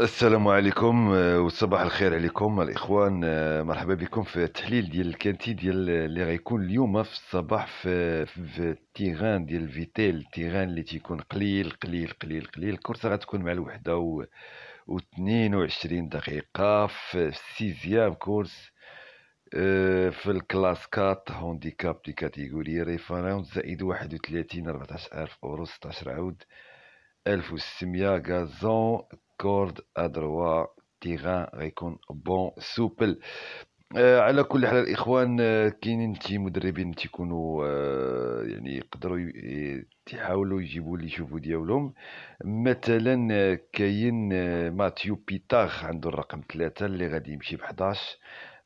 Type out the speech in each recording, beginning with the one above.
السلام عليكم آه، وصباح الخير عليكم الاخوان آه، مرحبا بكم في التحليل ديال الكانتي ديال آه، اللي غيكون اليوم في الصباح في, في التيغان ديال فيتيل التيغان اللي تيكون قليل قليل قليل قليل الكرسه غتكون مع الوحده و, و 22 دقيقه في سيزيام كورس في الكلاس 4 هونديكاب دي كاتيجوري ريفرنس زائد 31 14000 اورو 16 عود 1600 غازون كورد ادروا تيغان غيكون بون سوبل آه على كل حال الاخوان آه، كاينين تي مدربين تيكونوا آه يعني يقدروا تحاولوا يجيبوا لي يشوفوا ديالهم مثلا آه، كاين آه، ماتيو بيتاغ عنده الرقم ثلاثة اللي غادي يمشي ب 11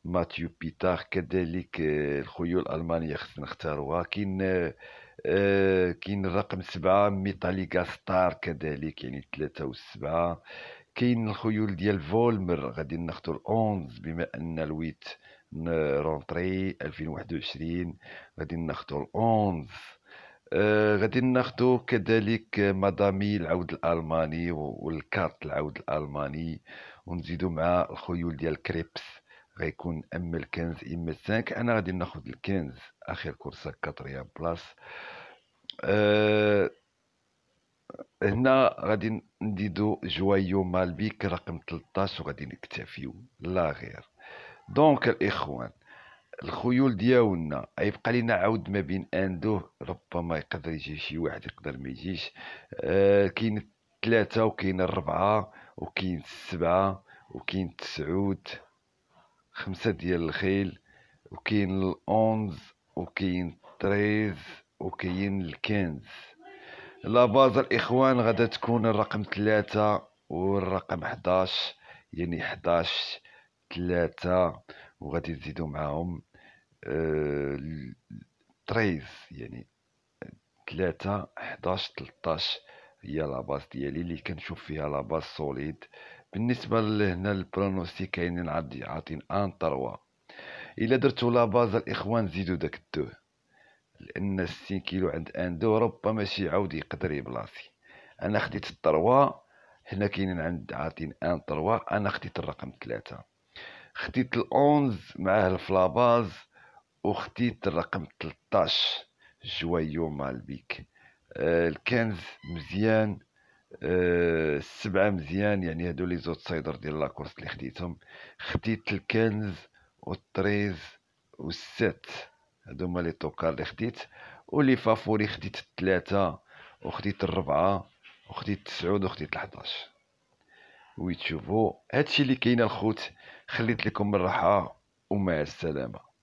ماتيو بيتار كذلك الخيول الالمانيه خصنا نختاروها كاين آه، كاين الرقم سبعة ميتاليكا ستار كذلك يعني ثلاثة سبعة كاين الخيول ديال فولمر غادي ناخدو الأونز بما أن الويت و 2021 غادي ناخدو الأونز آه غادي ناخدو كذلك مدامي العود الألماني والكارت العود الألماني ونزيدو مع الخيول ديال كريبس غيكون اما الكنز اما السانك انا غادي ناخذ الكنز اخر كورسه كاتريا بلاس أه هنا غادي نديدو جوايو مالبيك رقم 13 وغادي نكتفيو لا غير دونك الاخوان الخيول دياولنا يبقى لينا عود ما بين اندوه ربما يقدر يجي شي واحد يقدر ما يجيش آه كاين ثلاثة وكاين الربعة وكاين السبعة وكاين تسعود خمسة ديال الخيل وكاين الأونز وكاين تريز وكاين الكنز لا باز الإخوان غادا تكون الرقم ثلاثة والرقم حداش يعني حداش ثلاثة وغادي نزيدو معاهم آه، تريز يعني ثلاثة حداش تلتاش هي لاباس ديالي اللي كنشوف فيها لاباس سوليد بالنسبه لهنا البرونوستي كاينين عاطين ان تروا الا درتو لاباز الاخوان زيدوا داك الدو لان السين كيلو عند ان دو ربما ماشي عاود يقدر يبلاصي انا خديت التروا هنا كاينين عند عاطين ان تروا انا خديت الرقم ثلاثة خديت الاونز معاه الفلاباز وخديت الرقم 13 جويو مالبيك آه، الكنز مزيان آه، السبعه مزيان يعني هادو لي زوت سايدر ديال لاكورس اللي خديتهم خديت الكنز والطريز والست هادو هما لي توكار اللي خديت ولي فافوري خديت الثلاثه وخديت الربعه وخديت التسعود وخديت خديت الحداش وي تشوفو هادشي اللي كاين الخوت خليت لكم الراحه ومع السلامه